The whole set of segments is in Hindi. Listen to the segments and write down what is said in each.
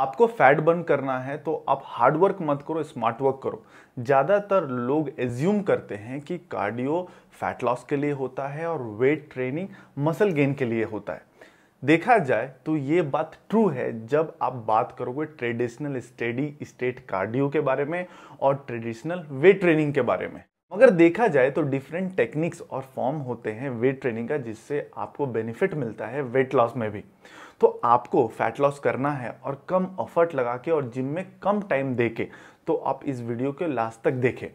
आपको फैट बर्न करना है तो आप हार्ड वर्क मत करो स्मार्ट वर्क करो ज़्यादातर लोग एज्यूम करते हैं कि कार्डियो फैट लॉस के लिए होता है और वेट ट्रेनिंग मसल गेन के लिए होता है देखा जाए तो ये बात ट्रू है जब आप बात करोगे ट्रेडिशनल स्टेडी स्टेट कार्डियो के बारे में और ट्रेडिशनल वेट ट्रेनिंग के बारे में मगर देखा जाए तो डिफरेंट टेक्निक्स और फॉर्म होते हैं वेट ट्रेनिंग का जिससे आपको बेनिफिट मिलता है वेट लॉस में भी तो आपको फैट लॉस करना है और कम ऑफर्ट लगा के और जिम में कम टाइम दे के तो आप इस वीडियो के लास्ट तक देखें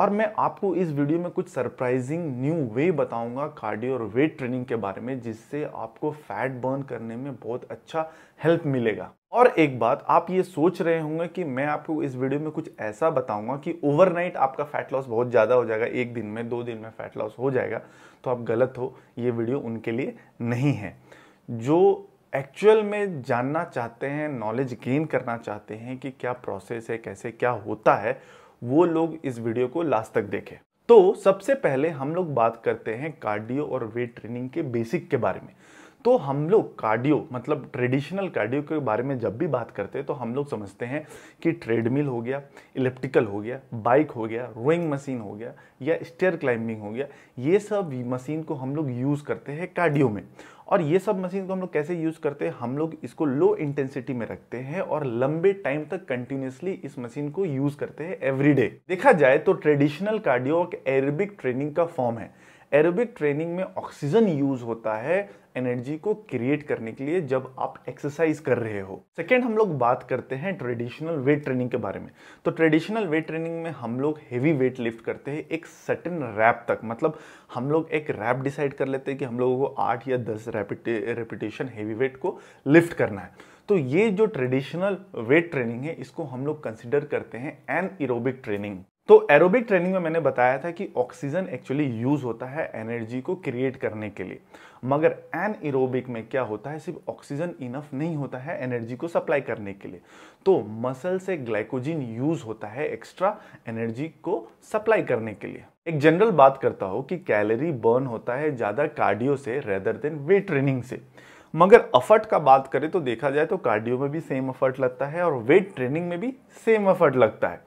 और मैं आपको इस वीडियो में कुछ सरप्राइजिंग न्यू वे बताऊंगा कार्डियो और वेट ट्रेनिंग के बारे में जिससे आपको फैट बर्न करने में बहुत अच्छा हेल्प मिलेगा और एक बात आप ये सोच रहे होंगे कि मैं आपको इस वीडियो में कुछ ऐसा बताऊंगा कि ओवरनाइट आपका फैट लॉस बहुत ज़्यादा हो जाएगा एक दिन में दो दिन में फैट लॉस हो जाएगा तो आप गलत हो ये वीडियो उनके लिए नहीं है जो एक्चुअल में जानना चाहते हैं नॉलेज गेन करना चाहते हैं कि क्या प्रोसेस है कैसे क्या होता है वो लोग इस वीडियो को लास्ट तक देखें तो सबसे पहले हम लोग बात करते हैं कार्डियो और वेट ट्रेनिंग के बेसिक के बारे में तो हम लोग कार्डियो मतलब ट्रेडिशनल कार्डियो के बारे में जब भी बात करते हैं तो हम लोग समझते हैं कि ट्रेडमिल हो गया इलेप्टिकल हो गया बाइक हो गया रोइंग मशीन हो गया या स्टेयर क्लाइंबिंग हो गया ये सब मशीन को हम लोग यूज़ करते हैं कार्डियो में और ये सब मशीन को हम लोग कैसे यूज़ करते हैं हम लोग इसको लो इंटेंसिटी में रखते हैं और लंबे टाइम तक कंटिन्यूसली इस मशीन को यूज़ करते हैं एवरीडे देखा जाए तो ट्रेडिशनल कार्डियो एक एरबिक ट्रेनिंग का फॉर्म है एरोबिक ट्रेनिंग में ऑक्सीजन यूज होता है एनर्जी को क्रिएट करने के लिए जब आप एक्सरसाइज कर रहे हो सेकेंड हम लोग बात करते हैं ट्रेडिशनल वेट ट्रेनिंग के बारे में तो ट्रेडिशनल वेट ट्रेनिंग में हम लोग हेवी वेट लिफ्ट करते हैं एक सटन रैप तक मतलब हम लोग एक रैप डिसाइड कर लेते हैं कि हम लोगों को आठ या दस रेपिटेशन हेवी वेट को लिफ्ट करना है तो ये जो ट्रेडिशनल वेट ट्रेनिंग है इसको हम लोग कंसिडर करते हैं एन एरोबिक ट्रेनिंग तो एरोबिक ट्रेनिंग में मैंने बताया था कि ऑक्सीजन एक्चुअली यूज होता है एनर्जी को क्रिएट करने के लिए मगर एन एरोबिक में क्या होता है सिर्फ ऑक्सीजन इनफ नहीं होता है एनर्जी को सप्लाई करने के लिए तो मसल से ग्लाइकोजिन यूज होता है एक्स्ट्रा एनर्जी को सप्लाई करने के लिए एक जनरल बात करता हूं कि कैलोरी बर्न होता है ज़्यादा कार्डियो से रेदर देन वेट ट्रेनिंग से मगर अफर्ट का बात करें तो देखा जाए तो कार्डियो में भी सेम अफर्ट लगता है और वेट ट्रेनिंग में भी सेम अफर्ट लगता है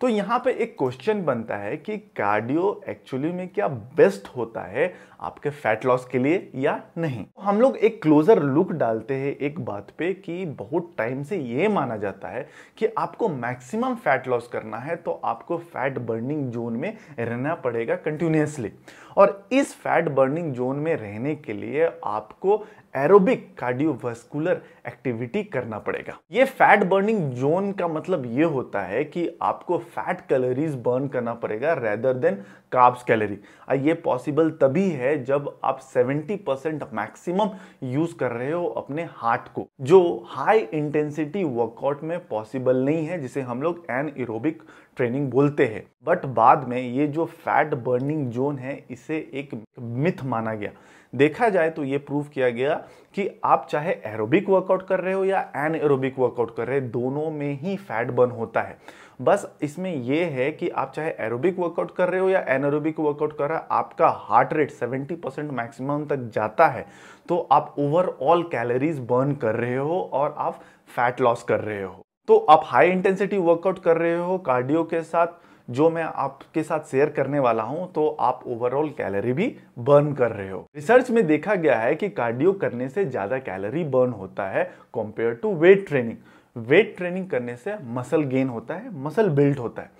तो यहाँ पे एक क्वेश्चन बनता है कि कार्डियो एक्चुअली में क्या बेस्ट होता है आपके फैट लॉस के लिए या नहीं तो हम लोग एक क्लोजर लुक डालते हैं एक बात पे कि बहुत टाइम से ये माना जाता है कि आपको मैक्सिमम फैट लॉस करना है तो आपको फैट बर्निंग जोन में रहना पड़ेगा कंटिन्यूसली और इस फैट बर्निंग जोन में रहने के लिए आपको एरोबिक कार्डियोवास्कुलर एक्टिविटी करना पड़ेगा ये फैट बर्निंग जोन का मतलब ये होता है कि आपको फैट कैलोरीज बर्न करना पड़ेगा रेदर देन काब्स कैलोरी और ये पॉसिबल तभी है जब आप 70 परसेंट मैक्सिमम यूज कर रहे हो अपने हार्ट को जो हाई इंटेंसिटी वर्कआउट में पॉसिबल नहीं है जिसे हम लोग एन एरोबिक ट्रेनिंग बोलते हैं बट बाद में ये जो फैट बर्निंग जोन है इसे एक मिथ माना गया देखा जाए तो ये प्रूव किया गया कि आप चाहे एरोबिक वर्कआउट कर रहे हो या एन एरोबिक वर्कआउट कर रहे हो दोनों में ही फैट बर्न होता है बस इसमें यह है कि आप चाहे एरोबिक वर्कआउट कर रहे हो या एन एरोबिक वर्कआउट कर हो आपका हार्ट रेट 70 परसेंट मैक्सिमम तक जाता है तो आप ओवरऑल कैलोरीज बर्न कर रहे हो और आप फैट लॉस कर रहे हो तो आप हाई इंटेंसिटी वर्कआउट कर रहे हो कार्डियो के साथ जो मैं आपके साथ शेयर करने वाला हूं तो आप ओवरऑल कैलोरी भी बर्न कर रहे हो रिसर्च में देखा गया है कि कार्डियो करने से ज़्यादा कैलोरी बर्न होता है compare to weight training weight training करने से मसल गेन होता है मसल बिल्ड होता है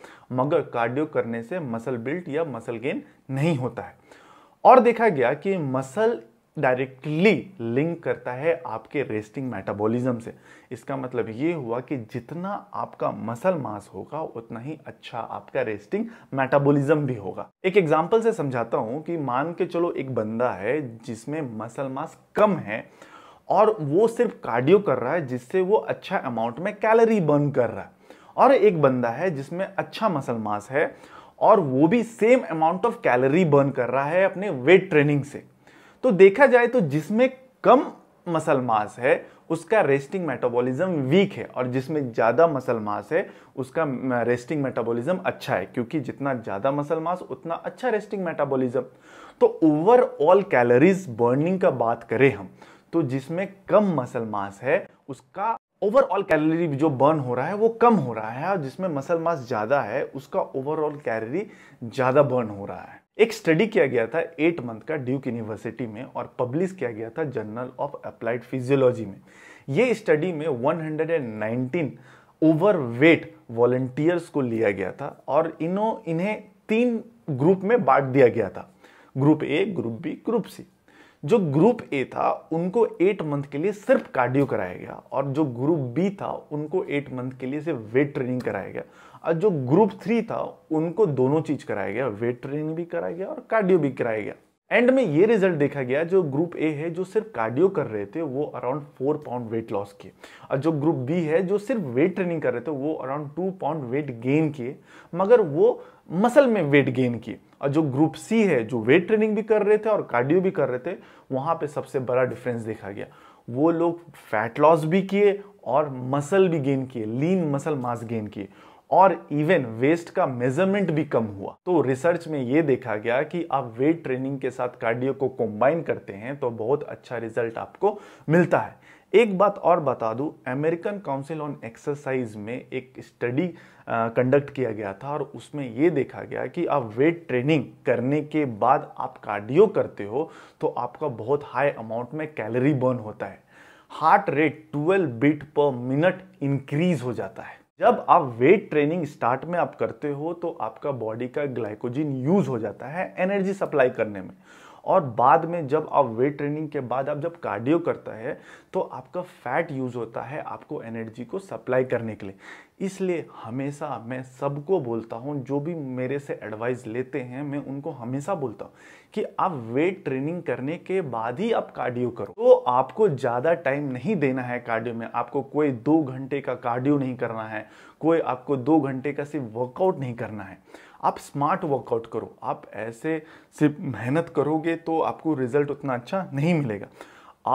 मगर कार्डियो करने से मसल बिल्ड या मसल गेन नहीं होता है और देखा गया कि मसल डायरेक्टली लिंक करता है आपके रेस्टिंग मेटाबॉलिज्म से इसका मतलब ये हुआ कि जितना आपका मसल मास होगा उतना ही अच्छा आपका रेस्टिंग मेटाबॉलिज्म भी होगा एक एग्जांपल से समझाता हूँ कि मान के चलो एक बंदा है जिसमें मसल मास कम है और वो सिर्फ कार्डियो कर रहा है जिससे वो अच्छा अमाउंट में कैलोरी बर्न कर रहा है और एक बंदा है जिसमें अच्छा मसल मास है और वो भी same amount of calorie burn कर रहा है अपने वेट ट्रेनिंग से तो देखा जाए तो जिसमें कम मसल मास है उसका रेस्टिंग मेटाबॉलिज्म वीक है और जिसमें ज़्यादा मसल मास है उसका रेस्टिंग मेटाबॉलिज्म अच्छा है क्योंकि जितना ज़्यादा मसल मास उतना अच्छा रेस्टिंग मेटाबॉलिज्म तो ओवरऑल कैलोरीज बर्निंग का बात करें हम तो जिसमें कम मसल मास है उसका ओवरऑल कैलोरी जो बर्न हो रहा है वो कम हो रहा है और जिसमें मसल मास ज़्यादा है उसका ओवरऑल कैलोरी ज़्यादा बर्न हो रहा है एक स्टडी किया गया था एट मंथ का ड्यूक यूनिवर्सिटी में और पब्लिश किया गया था जर्नल ऑफ अप्लाइड फिजियोलॉजी में ये स्टडी में 119 ओवरवेट वॉलेंटियर्स को लिया गया था और इन्हों इन्हें तीन ग्रुप में बांट दिया गया था group A group B group C जो ग्रुप ए था उनको एट मंथ के लिए सिर्फ कार्डियो कराया गया और जो ग्रुप बी था उनको एट मंथ के लिए सिर्फ वेट ट्रेनिंग कराया गया और जो ग्रुप थ्री था उनको दोनों चीज कराया गया वेट ट्रेनिंग भी कराया गया और कार्डियो भी कराया गया एंड में ये रिजल्ट देखा गया जो ग्रुप ए है जो सिर्फ कार्डियो कर रहे थे वो around four pound weight loss किए और जो ग्रुप बी है जो सिर्फ वेट ट्रेनिंग कर रहे थे वो around two pound weight gain किए मगर वो मसल में वेट गेन की और जो ग्रुप सी है जो वेट ट्रेनिंग भी कर रहे थे और कार्डियो भी कर रहे थे वहां पे सबसे बड़ा डिफरेंस देखा गया वो लोग फैट लॉस भी किए और मसल भी गेन किए लीन मसल मास गेन किए और इवन वेस्ट का मेजरमेंट भी कम हुआ तो रिसर्च में ये देखा गया कि आप वेट ट्रेनिंग के साथ कार्डियो को कंबाइन करते हैं तो बहुत अच्छा रिजल्ट आपको मिलता है एक बात और बता दूं अमेरिकन काउंसिल ऑन एक्सरसाइज में एक स्टडी कंडक्ट किया गया था और उसमें ये देखा गया कि आप वेट ट्रेनिंग करने के बाद आप कार्डियो करते हो तो आपका बहुत हाई अमाउंट में कैलोरी बर्न होता है heart rate 12 beat per minute increase हो जाता है जब आप वेट ट्रेनिंग स्टार्ट में आप करते हो तो आपका बॉडी का ग्लाइकोजिन यूज हो जाता है एनर्जी सप्लाई करने में और बाद में जब आप वेट ट्रेनिंग के बाद आप जब कार्डियो करता है तो आपका फैट यूज़ होता है आपको एनर्जी को सप्लाई करने के लिए इसलिए हमेशा मैं सबको बोलता हूँ जो भी मेरे से एडवाइस लेते हैं मैं उनको हमेशा बोलता हूँ कि आप वेट ट्रेनिंग करने के बाद ही आप कार्डियो करो तो आपको ज़्यादा टाइम नहीं देना है कार्डियो में आपको कोई दो घंटे का कार्डियो नहीं करना है कोई आपको दो घंटे का सिर्फ वर्कआउट नहीं करना है आप स्मार्ट वर्कआउट करो आप ऐसे सिर्फ मेहनत करोगे तो आपको रिजल्ट उतना अच्छा नहीं मिलेगा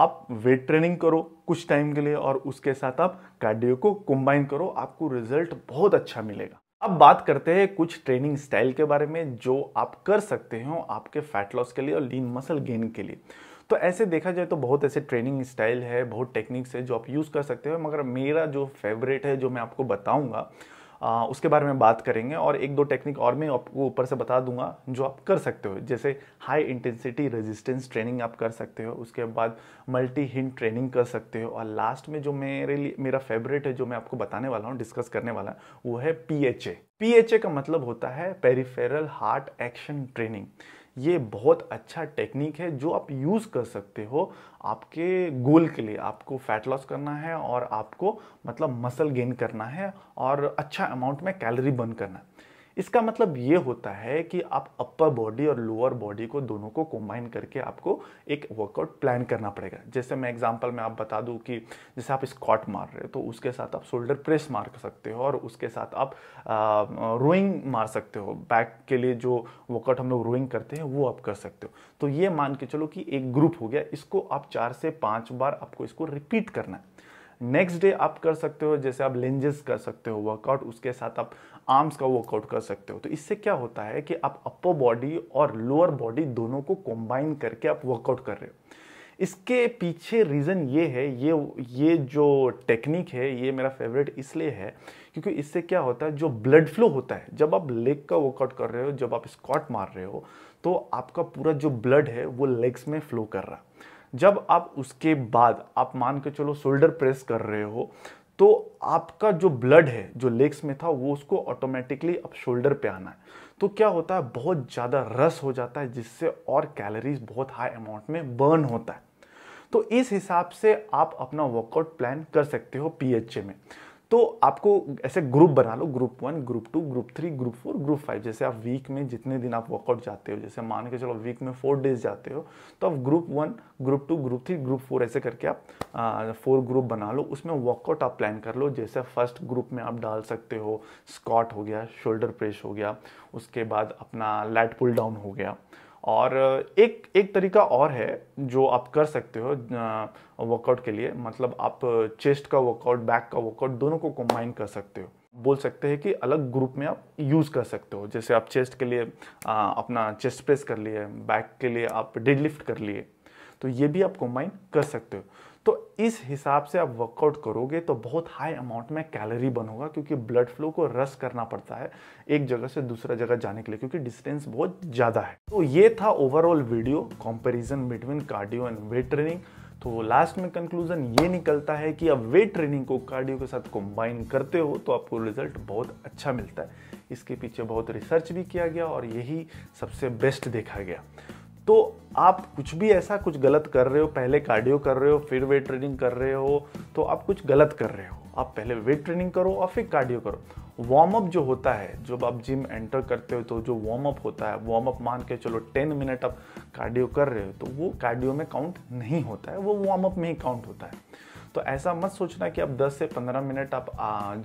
आप वेट ट्रेनिंग करो कुछ टाइम के लिए और उसके साथ आप कार्डियो को कंबाइन करो आपको रिजल्ट बहुत अच्छा मिलेगा अब बात करते हैं कुछ ट्रेनिंग स्टाइल के बारे में जो आप कर सकते हो आपके फैट लॉस के लिए और लीन मसल गेन के लिए तो ऐसे देखा जाए तो बहुत ऐसे ट्रेनिंग स्टाइल है बहुत टेक्निक्स है जो आप यूज़ कर सकते हो मगर मेरा जो फेवरेट है जो मैं आपको बताऊंगा आ, उसके बारे में बात करेंगे और एक दो टेक्निक और मैं आपको ऊपर से बता दूंगा जो आप कर सकते हो जैसे हाई इंटेंसिटी रेजिस्टेंस ट्रेनिंग आप कर सकते हो उसके बाद मल्टी हिंट ट्रेनिंग कर सकते हो और लास्ट में जो मेरे लिए मेरा फेवरेट है जो मैं आपको बताने वाला हूँ डिस्कस करने वाला वो है P H A P H A का मतलब होता है पेरीफेरल हार्ट एक्शन ट्रेनिंग ये बहुत अच्छा टेक्निक है जो आप यूज़ कर सकते हो आपके गोल के लिए आपको फैट लॉस करना है और आपको मतलब मसल गेन करना है और अच्छा अमाउंट में कैलोरी बर्न करना है इसका मतलब ये होता है कि आप अपर बॉडी और लोअर बॉडी को दोनों को कंबाइन करके आपको एक वर्कआउट प्लान करना पड़ेगा जैसे मैं एग्जांपल में आप बता दूं कि जैसे आप स्कॉट मार रहे हो तो उसके साथ आप शोल्डर प्रेस मार सकते हो और उसके साथ आप रोइंग मार सकते हो बैक के लिए जो वर्कआउट हम लोग रोइंग करते हैं वो आप कर सकते हो तो ये मान के चलो कि एक ग्रुप हो गया इसको आप चार से पाँच बार आपको इसको रिपीट करना है नेक्स्ट डे आप कर सकते हो जैसे आप लेंजेस कर सकते हो वर्कआउट उसके साथ आप आर्म्स का वर्कआउट कर सकते हो तो इससे क्या होता है कि आप अपर बॉडी और लोअर बॉडी दोनों को कॉम्बाइन करके आप वर्कआउट कर रहे हो इसके पीछे रीज़न ये है ये ये जो टेक्निक है ये मेरा फेवरेट इसलिए है क्योंकि इससे क्या होता है जो ब्लड फ्लो होता है जब आप लेग का वर्कआउट कर रहे हो जब आप स्कॉट मार रहे हो तो आपका पूरा जो ब्लड है वो लेग्स में फ्लो कर रहा है जब आप उसके बाद आप मान के चलो शोल्डर प्रेस कर रहे हो तो आपका जो ब्लड है जो लेग्स में था वो उसको ऑटोमेटिकली अब शोल्डर पे आना है तो क्या होता है बहुत ज़्यादा रस हो जाता है जिससे और कैलोरीज बहुत हाई अमाउंट में बर्न होता है तो इस हिसाब से आप अपना वर्कआउट प्लान कर सकते हो पीएचए में तो आपको ऐसे ग्रुप बना लो group one group two group three group four group five जैसे आप वीक में जितने दिन आप वर्कआउट जाते हो जैसे मान के चलो वीक में फोर डेज जाते हो तो आप group one group two group three group four ऐसे करके आप फोर ग्रुप बना लो उसमें वर्कआउट आप प्लान कर लो जैसे फर्स्ट ग्रुप में आप डाल सकते हो स्कॉट हो गया शोल्डर प्रेस हो गया उसके बाद अपना लैट पुल डाउन हो गया और एक एक तरीका और है जो आप कर सकते हो वर्कआउट के लिए मतलब आप चेस्ट का वर्कआउट बैक का वर्कआउट दोनों को कंबाइन कर सकते हो बोल सकते हैं कि अलग ग्रुप में आप यूज़ कर सकते हो जैसे आप चेस्ट के लिए आ, अपना चेस्ट प्रेस कर लिए बैक के लिए आप डेडलिफ्ट कर लिए तो ये भी आप कंबाइन कर सकते हो तो इस हिसाब से आप वर्कआउट करोगे तो बहुत हाई अमाउंट में कैलोरी बन होगा क्योंकि ब्लड फ्लो को रस करना पड़ता है एक जगह से दूसरा जगह जाने के लिए क्योंकि डिस्टेंस बहुत ज़्यादा है तो ये था overall video comparison between cardio and weight training तो लास्ट में कंक्लूजन ये निकलता है कि आप वेट ट्रेनिंग को कार्डियो के साथ कंबाइन करते हो तो आपको रिजल्ट बहुत अच्छा मिलता है इसके पीछे बहुत रिसर्च भी किया गया और यही सबसे बेस्ट देखा गया तो आप कुछ भी ऐसा कुछ गलत कर रहे हो पहले कार्डियो कर रहे हो फिर वेट ट्रेनिंग कर रहे हो तो आप कुछ गलत कर रहे हो आप पहले वेट ट्रेनिंग करो और फिर कार्डियो करो वार्म अप जो होता है जब आप जिम एंटर करते हो तो जो वार्म अप होता है वार्म अप मान के चलो टेन मिनट आप कार्डियो कर रहे हो तो वो कार्डियो में काउंट नहीं होता है वो वार्म अप में ही काउंट होता है तो ऐसा मत सोचना कि आप 10 से 15 मिनट आप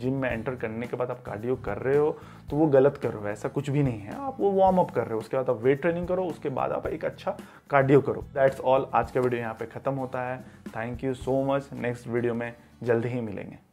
जिम में एंटर करने के बाद आप कार्डियो कर रहे हो तो वो गलत कर रहे हो ऐसा कुछ भी नहीं है आप वो वार्म अप कर रहे हो उसके बाद आप वेट ट्रेनिंग करो उसके बाद आप एक अच्छा कार्डियो करो दैट्स ऑल आज का वीडियो यहाँ पे ख़त्म होता है thank you so much next video में जल्दी ही मिलेंगे